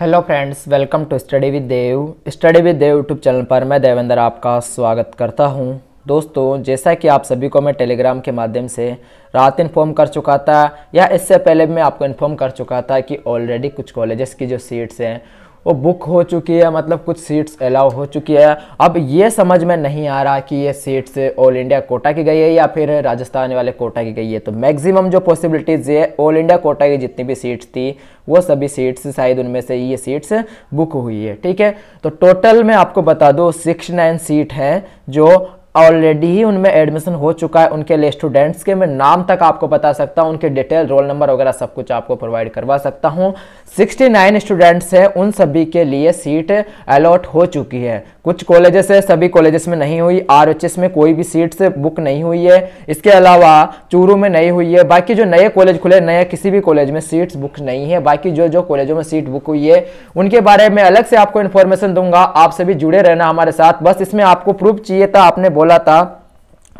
hello friends welcome to study with Dev study with Dev YouTube channel पर मैं देवेंद्र आपका स्वागत करता हूं दोस्तों जैसा कि आप सभी को मैं टेलीग्राम के माध्यम से रात इन्फॉर्म कर चुका था या इससे पहले मैं आपको इन्फॉर्म कर चुका था कि ऑलरेडी कुछ कॉलेजेस की जो सीट्स हैं वो बुक हो चुकी है मतलब कुछ सीट्स अलाउ हो चुकी है अब ये समझ में नहीं आ रहा कि ये सीट्स ऑल इंडिया कोटा की गई है या फिर राजस्थान वाले कोटा की गई है तो मैक्सिमम जो पॉसिबिलिटीज़ ये ऑल इंडिया कोटा की जितनी भी सीट्स थी वो सभी सीट्स शायद उनमें से ये सीट्स बुक हुई है ठीक है तो टोटल मैं आपको बता दूँ सिक्स नाइन सीट है जो ऑलरेडी ही उनमें एडमिशन हो चुका है उनके लिए स्टूडेंट्स के मैं नाम तक आपको बता सकता हूँ उनके डिटेल रोल नंबर वगैरह सब कुछ आपको प्रोवाइड करवा सकता हूँ 69 स्टूडेंट्स हैं उन सभी के लिए सीट अलॉट हो चुकी है कुछ कॉलेजेस है सभी कॉलेजेस में नहीं हुई आर में कोई भी सीट से बुक नहीं हुई है इसके अलावा चूरू में नहीं हुई है बाकी जो नए कॉलेज खुले नए किसी भी कॉलेज में सीट्स बुक नहीं है बाकी जो जो कॉलेजों में सीट बुक हुई है उनके बारे में अलग से आपको इन्फॉर्मेशन दूंगा आप सभी जुड़े रहना हमारे साथ बस इसमें आपको प्रूफ चाहिए था आपने बोला था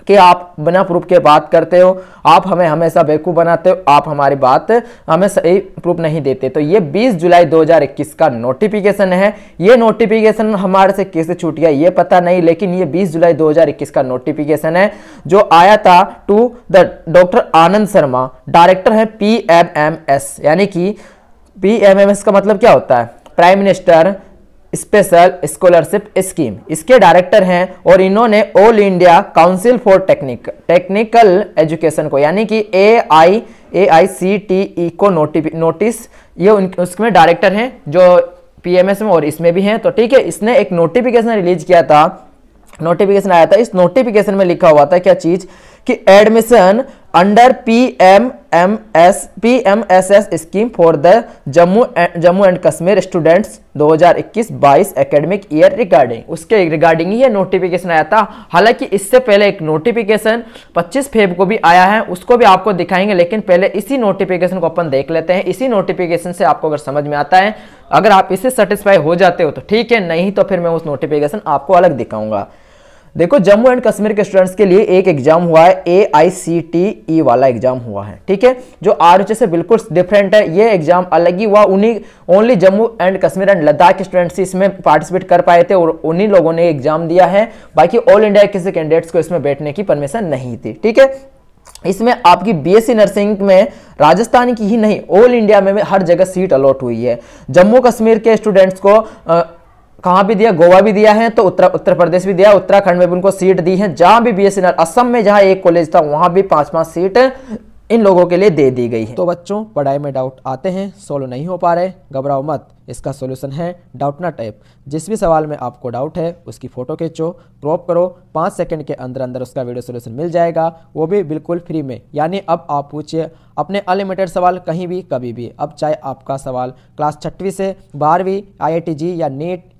कि आप बिना प्रूफ के बात करते हो आप हमें हमेशा बेवकूफ़ बनाते हो आप हमारी बात हमें सही प्रूफ नहीं देते तो ये 20 जुलाई 2021 का नोटिफिकेशन है ये नोटिफिकेशन हमारे से कैसे छूट गया ये पता नहीं लेकिन ये 20 जुलाई 2021 का नोटिफिकेशन है जो आया था to the doctor Anand Sharma director है पी यानी कि पी का मतलब क्या होता है prime minister special scholarship scheme इसके डायरेक्टर हैं और इन्होंने all India council for technique technical education को यानी कि ए आई ए आई सी टी ई को नोटिस ये उन उसमें डायरेक्टर हैं जो पीएमएस में और इसमें भी हैं तो ठीक है इसने एक नोटिफिकेशन रिलीज किया था नोटिफिकेशन आया था इस नोटिफिकेशन में लिखा हुआ था क्या चीज़ कि admission under P M M S P M S S scheme for the Jammu Jammu and Kashmir students 2021-22 academic year regarding उसके रिगार्डिंग ही ये नोटिफिकेशन आया था हालांकि इससे पहले एक नोटिफिकेशन 25 फेब को भी आया है उसको भी आपको दिखाएंगे लेकिन पहले इसी नोटिफिकेशन को अपन देख लेते हैं इसी नोटिफिकेशन से आपको अगर समझ में आता है अगर आप इससे सेटिस्फाई हो जाते हो तो ठीक है नहीं तो फिर मैं उस नोटिफिकेशन आपको अलग दिखाऊंगा देखो जम्मू एंड कश्मीर के स्टूडेंट्स के लिए एक एग्जाम हुआ है ए आई सी टी ई वाला एग्जाम हुआ है ठीक है जो आर से बिल्कुल डिफरेंट है ये एग्जाम अलग ही हुआ उन्हीं only Jammu and Kashmir and Ladakh के स्टूडेंट्स इसमें पार्टिसिपेट कर पाए थे और उन्हीं लोगों ने एग्जाम दिया है बाकी ऑल इंडिया के किसी कैंडिडेट्स को इसमें बैठने की परमिशन नहीं थी ठीक है इसमें आपकी बीएससी नर्सिंग में राजस्थान की ही नहीं ऑल इंडिया में हर जगह सीट अलॉट हुई है जम्मू कश्मीर के स्टूडेंट्स को कहाँ भी दिया गोवा भी दिया है तो उत्तर उत्तर प्रदेश भी दिया उत्तराखंड में भी उनको सीट दी है जहां भी बी असम में जहां एक कॉलेज था वहां भी पांच पांच सीट इन लोगों के लिए दे दी गई है तो बच्चों पढ़ाई में डाउट आते हैं सोल्व नहीं हो पा रहे घबराओ मत इसका सोल्यूशन है डाउट ना टाइप जिस भी सवाल में आपको डाउट है उसकी फ़ोटो खींचो क्रॉप करो पाँच सेकंड के अंदर अंदर उसका वीडियो सोल्यूशन मिल जाएगा वो भी बिल्कुल फ्री में यानी अब आप पूछिए अपने अनलिमिटेड सवाल कहीं भी कभी भी अब चाहे आपका सवाल क्लास छठवीं से बारहवीं आई जी या नीट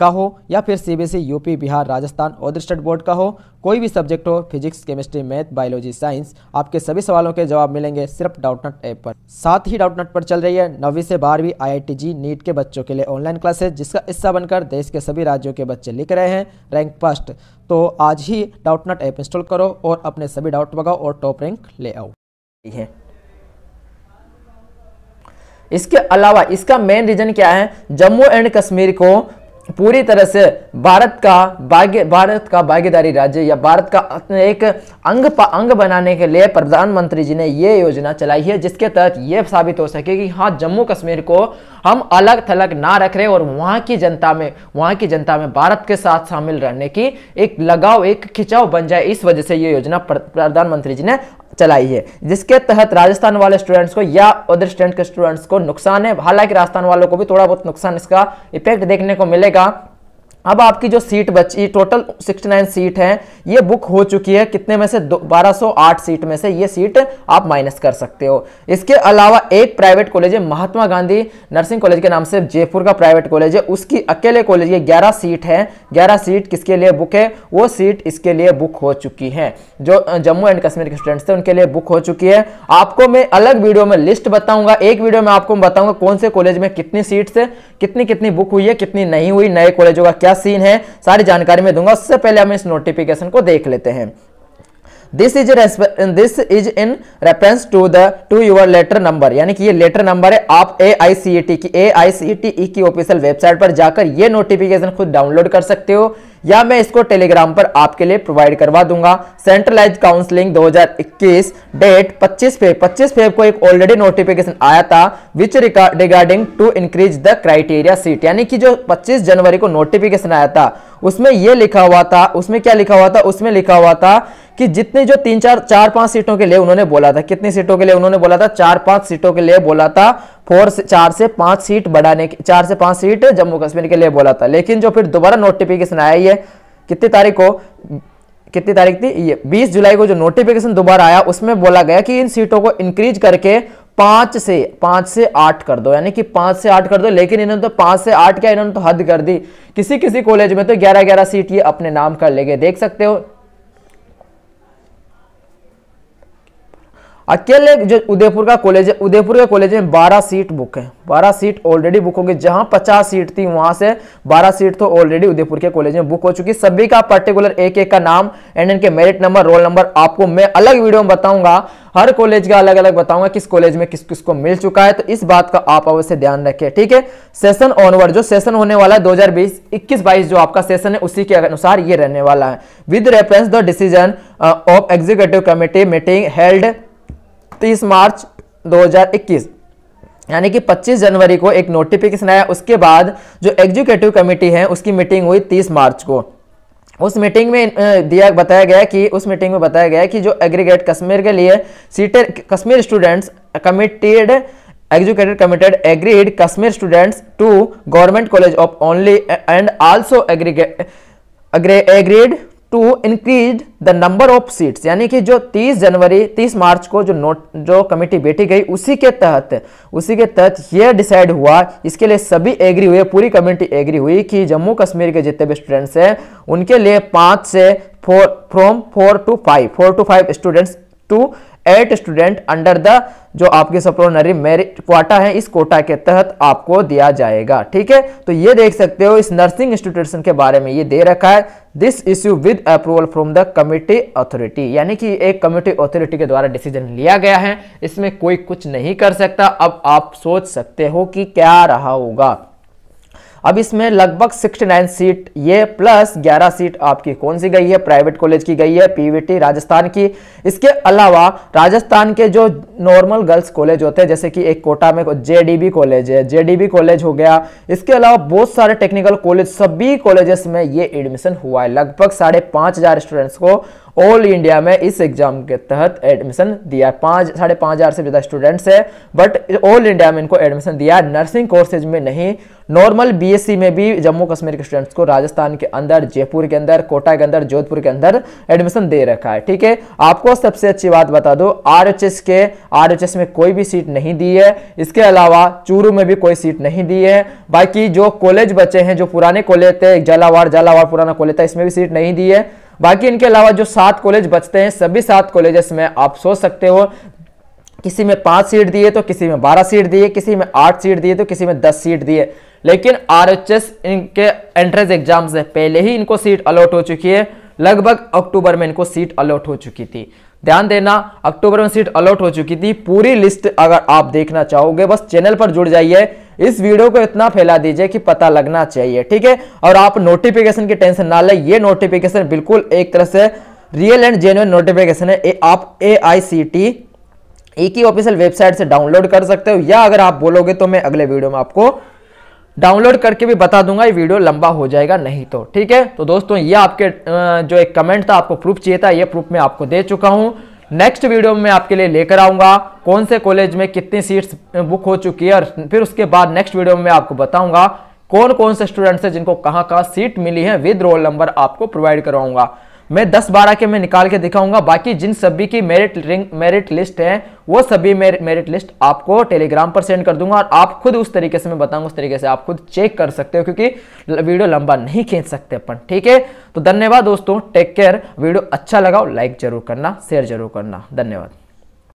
का हो या फिर CBSE UP e, Bihar Rajasthan और स्टेट बोर्ड का हो कोई भी सब्जेक्ट हो physics chemistry math biology science आपके सभी सवालों के जवाब मिलेंगे सिर्फ डाउटनट ऐप पर साथ ही डाउटनट पर चल रही है नौवीं से बारहवीं जी नीट के बच्चों के लिए ऑनलाइन क्लासेज जिसका हिस्सा बनकर देश के सभी राज्यों के बच्चे लिख रहे हैं रैंक फर्स्ट तो आज ही डाउटनट ऐप इंस्टॉल करो और अपने सभी डाउट भगाओ और टॉप रैंक ले आओ इसके अलावा इसका मेन रीजन क्या है जम्मू एंड कश्मीर को पूरी तरह से भारत का भाग्य भारत का भागीदारी राज्य या भारत का एक अंग अंग बनाने के लिए प्रधानमंत्री जी ने ये योजना चलाई है जिसके तहत ये साबित हो सके कि हाँ जम्मू कश्मीर को हम अलग थलग ना रख रहे और वहाँ की जनता में वहाँ की जनता में भारत के साथ शामिल रहने की एक लगाव एक खिंचाव बन जाए इस वजह से ये योजना प्रधानमंत्री जी ने चलाई है जिसके तहत राजस्थान वाले स्टूडेंट्स को या अदर स्टेट के स्टूडेंट्स को नुकसान है हालांकि राजस्थान वालों को भी थोड़ा बहुत नुकसान इसका इफेक्ट देखने को मिलेगा अब आपकी जो सीट बची टोटल 69 सीट है ये बुक हो चुकी है कितने में से बारह सीट में से ये सीट आप माइनस कर सकते हो इसके अलावा एक प्राइवेट कॉलेज है महात्मा गांधी नर्सिंग कॉलेज के नाम से जयपुर का प्राइवेट कॉलेज है उसकी अकेले कॉलेज ये 11 सीट है 11 सीट किसके लिए बुक है वो सीट इसके लिए बुक हो चुकी है जो जम्मू एंड कश्मीर के स्टूडेंट्स थे उनके लिए बुक हो चुकी है आपको मैं अलग वीडियो में लिस्ट बताऊंगा एक वीडियो में आपको बताऊंगा कौन से कॉलेज में कितनी सीट्स कितनी कितनी बुक हुई है कितनी नहीं हुई नए कॉलेजों का क्या क्या सीन है सारी जानकारी मैं दूंगा उससे पहले हम इस नोटिफिकेशन को देख लेते हैं this is this is in reference to the to your letter number यानी कि ये लेटर नंबर है आप ए आई सी ई टी की ए आई सी ई टी ई की ऑफिशियल वेबसाइट पर जाकर ये नोटिफिकेशन खुद डाउनलोड कर सकते हो या मैं इसको टेलीग्राम पर आपके लिए प्रोवाइड करवा दूंगा centralise counselling 2021 date 25 Feb 25 Feb को एक ऑलरेडी नोटिफिकेशन आया था which regarding to increase the criteria seat यानी कि जो 25 जनवरी को नोटिफिकेशन आया था उसमें यह लिखा हुआ था उसमें क्या लिखा हुआ था उसमें लिखा हुआ था कि जितनी जो तीन चार चार पांच सीटों के लिए उन्होंने बोला था कितनी सीटों के लिए उन्होंने बोला था चार पांच सीटों के लिए बोला था फोर से चार से पांच सीट बढ़ाने की चार से पांच सीट जम्मू कश्मीर के लिए बोला था लेकिन जो फिर दोबारा नोटिफिकेशन आया ये कितनी तारीख को कितनी तारीख थी ये 20 जुलाई को जो नोटिफिकेशन दोबारा आया उसमें बोला गया कि इन सीटों को इंक्रीज करके पांच से पांच से आठ कर दो यानी कि पांच से आठ कर दो लेकिन इन्होंने तो पांच से आठ क्या इन्होंने तो हद कर दी किसी किसी कॉलेज में तो ग्यारह ग्यारह सीट ये अपने नाम कर लेंगे देख सकते हो अकेले जो उदयपुर का कॉलेज है उदयपुर के कॉलेज में 12 सीट बुक है 12 सीट ऑलरेडी बुक होगी जहां 50 सीट थी वहां से 12 सीट तो ऑलरेडी उदयपुर के कॉलेज में बुक हो चुकी सभी का पर्टिकुलर एक एक का नाम एंड इनके मेरिट नंबर रोल नंबर आपको मैं अलग वीडियो में बताऊंगा हर कॉलेज का अलग अलग बताऊंगा किस कॉलेज में किस किस को मिल चुका है तो इस बात का आप अवश्य ध्यान रखें ठीक है सेशन ऑनवर्ड जो सेशन होने वाला है दो हजार जो आपका सेशन है उसी के अनुसार ये रहने वाला है with reference the decision of executive committee meeting held तीस मार्च 2021 यानी कि 25 जनवरी को एक नोटिफिकेशन आया उसके बाद जो एग्जीक्यूटिव कमेटी है उसकी मीटिंग हुई 30 मार्च को उस मीटिंग में दिया बताया गया कि उस मीटिंग में बताया गया कि जो एग्रीगेट कश्मीर के लिए सीटें Kashmir students committed executive committed agreed Kashmir students to government college of only and also aggregate agreed to increase the number of seats यानी कि जो 30 जनवरी 30 मार्च को जो नोट जो कमेटी बैठी गई उसी के तहत उसी के तहत यह डिसाइड हुआ इसके लिए सभी एग्री हुए पूरी कमेटी एग्री हुई कि जम्मू कश्मीर के जितने भी स्टूडेंट्स हैं उनके लिए पाँच से four from four to five four to five students to eight student under the जो आपके सप्लोनरी मेरिट क्वाटा है इस कोटा के तहत आपको दिया जाएगा ठीक है तो ये देख सकते हो इस नर्सिंग इंस्टीट्यूशन के बारे में ये दे रखा है this issue with approval from the committee authority यानी कि एक कमिटी अथॉरिटी के द्वारा डिसीजन लिया गया है इसमें कोई कुछ नहीं कर सकता अब आप सोच सकते हो कि क्या रहा होगा अब इसमें लगभग 69 सीट ये प्लस 11 सीट आपकी कौन सी गई है प्राइवेट कॉलेज की गई है पीवीटी राजस्थान की इसके अलावा राजस्थान के जो नॉर्मल गर्ल्स कॉलेज होते हैं जैसे कि एक कोटा में जेडीबी कॉलेज है जेडीबी कॉलेज हो गया इसके अलावा बहुत सारे टेक्निकल कॉलेज सभी कॉलेजेस में ये एडमिशन हुआ है लगभग साढ़े पाँच हज़ार स्टूडेंट्स को ऑल इंडिया में इस एग्जाम के तहत एडमिशन दिया है पाँच साढ़े पाँच हज़ार से ज़्यादा स्टूडेंट्स है बट ऑल इंडिया में इनको एडमिशन दिया है नर्सिंग कोर्सेज में नहीं नॉर्मल बीएससी में भी जम्मू कश्मीर के स्टूडेंट्स को राजस्थान के अंदर जयपुर के अंदर कोटा के अंदर जोधपुर के अंदर एडमिशन दे रखा है ठीक है आपको सबसे अच्छी बात बता दो आर के आरएचएस में कोई भी सीट नहीं दी है इसके अलावा चूरू में भी कोई सीट नहीं दी है बाकी जो कॉलेज बचे हैं जो पुराने कॉलेज थे जलावाड़ जलावाड़ पुराना कॉलेज था इसमें भी सीट नहीं दी है बाकी इनके अलावा जो सात कॉलेज बचते हैं सभी सात कॉलेजेस में आप सोच सकते हो किसी में पांच सीट दिए तो किसी में बारह सीट दिए किसी में आठ सीट दिए तो किसी में दस सीट दिए लेकिन आरएचएस इनके एंट्रेंस एग्जाम से पहले ही इनको सीट अलॉट हो चुकी है लगभग अक्टूबर में इनको सीट अलॉट हो चुकी थी ध्यान देना अक्टूबर में सीट अलॉट हो चुकी थी पूरी लिस्ट अगर आप देखना चाहोगे बस चैनल पर जुड़ जाइए इस वीडियो को इतना फैला दीजिए कि पता लगना चाहिए ठीक है और आप नोटिफिकेशन की टेंशन ना ले ये नोटिफिकेशन बिल्कुल एक तरह से रियल एंड जेन्युन नोटिफिकेशन है ए, आप ए आई सी टी एक ही ऑफिशियल वेबसाइट से डाउनलोड कर सकते हो या अगर आप बोलोगे तो मैं अगले वीडियो में आपको डाउनलोड करके भी बता दूंगा ये वीडियो लंबा हो जाएगा नहीं तो ठीक है तो दोस्तों ये आपके जो एक कमेंट था आपको प्रूफ चाहिए था ये प्रूफ मैं आपको दे चुका हूँ नेक्स्ट वीडियो में आपके लिए लेकर आऊंगा कौन से कॉलेज में कितनी सीट्स बुक हो चुकी है और फिर उसके बाद नेक्स्ट वीडियो में आपको बताऊंगा कौन कौन से स्टूडेंट्स हैं जिनको कहाँ कहाँ सीट मिली है विद रोल नंबर आपको प्रोवाइड करवाऊंगा मैं दस बारह के मैं निकाल के दिखाऊंगा बाकी जिन सभी की मेरिट रिंग मेरिट लिस्ट है वो सभी मेर, मेरिट लिस्ट आपको टेलीग्राम पर सेंड कर दूंगा और आप खुद उस तरीके से मैं बताऊंगा उस तरीके से आप खुद चेक कर सकते हो क्योंकि वीडियो लंबा नहीं खींच सकते अपन ठीक है तो धन्यवाद दोस्तों टेक केयर वीडियो अच्छा लगाओ लाइक जरूर करना शेयर जरूर करना धन्यवाद